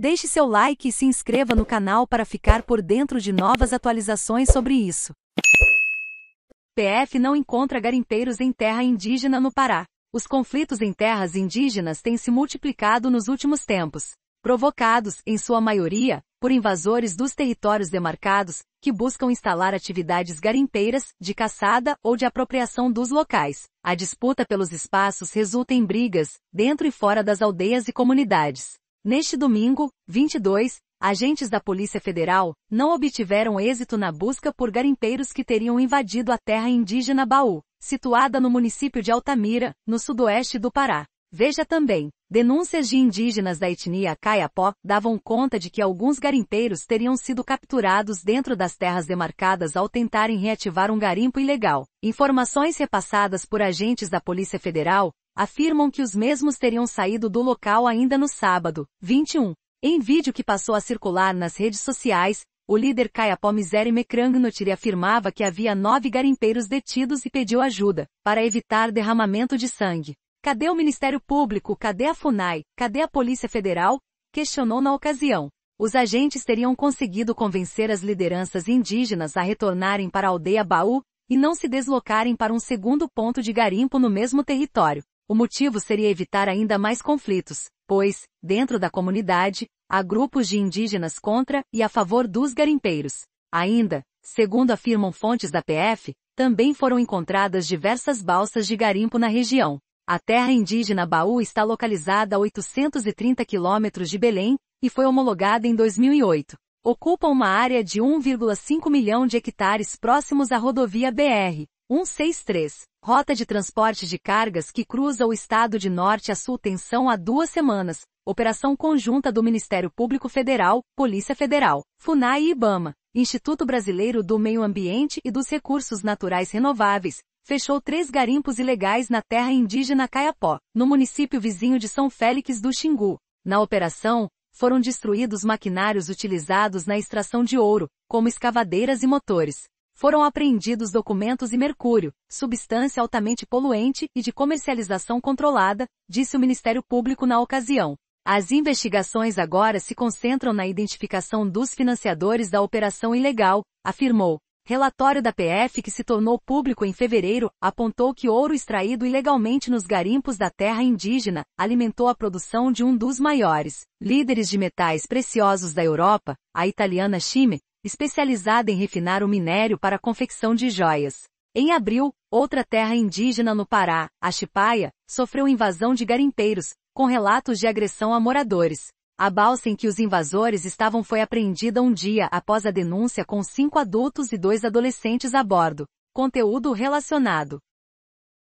Deixe seu like e se inscreva no canal para ficar por dentro de novas atualizações sobre isso. PF não encontra garimpeiros em terra indígena no Pará. Os conflitos em terras indígenas têm se multiplicado nos últimos tempos, provocados, em sua maioria, por invasores dos territórios demarcados, que buscam instalar atividades garimpeiras, de caçada ou de apropriação dos locais. A disputa pelos espaços resulta em brigas, dentro e fora das aldeias e comunidades. Neste domingo, 22, agentes da Polícia Federal não obtiveram êxito na busca por garimpeiros que teriam invadido a terra indígena Baú, situada no município de Altamira, no sudoeste do Pará. Veja também, denúncias de indígenas da etnia Caiapó davam conta de que alguns garimpeiros teriam sido capturados dentro das terras demarcadas ao tentarem reativar um garimpo ilegal. Informações repassadas por agentes da Polícia Federal afirmam que os mesmos teriam saído do local ainda no sábado, 21. Em vídeo que passou a circular nas redes sociais, o líder Kayapó Miseri Mekrangnotiri afirmava que havia nove garimpeiros detidos e pediu ajuda, para evitar derramamento de sangue. Cadê o Ministério Público? Cadê a FUNAI? Cadê a Polícia Federal? Questionou na ocasião. Os agentes teriam conseguido convencer as lideranças indígenas a retornarem para a aldeia Baú e não se deslocarem para um segundo ponto de garimpo no mesmo território. O motivo seria evitar ainda mais conflitos, pois, dentro da comunidade, há grupos de indígenas contra e a favor dos garimpeiros. Ainda, segundo afirmam fontes da PF, também foram encontradas diversas balsas de garimpo na região. A terra indígena Baú está localizada a 830 quilômetros de Belém e foi homologada em 2008. Ocupa uma área de 1,5 milhão de hectares próximos à rodovia BR 163, rota de transporte de cargas que cruza o estado de norte a sul tensão há duas semanas, operação conjunta do Ministério Público Federal, Polícia Federal, FUNAI e IBAMA, Instituto Brasileiro do Meio Ambiente e dos Recursos Naturais Renováveis, fechou três garimpos ilegais na terra indígena Caiapó, no município vizinho de São Félix do Xingu. Na operação, foram destruídos maquinários utilizados na extração de ouro, como escavadeiras e motores foram apreendidos documentos e mercúrio, substância altamente poluente e de comercialização controlada, disse o Ministério Público na ocasião. As investigações agora se concentram na identificação dos financiadores da operação ilegal, afirmou. Relatório da PF que se tornou público em fevereiro apontou que ouro extraído ilegalmente nos garimpos da terra indígena alimentou a produção de um dos maiores líderes de metais preciosos da Europa, a italiana Chime, especializada em refinar o minério para a confecção de joias. Em abril, outra terra indígena no Pará, a Chipaia, sofreu invasão de garimpeiros, com relatos de agressão a moradores. A balsa em que os invasores estavam foi apreendida um dia após a denúncia com cinco adultos e dois adolescentes a bordo. Conteúdo relacionado.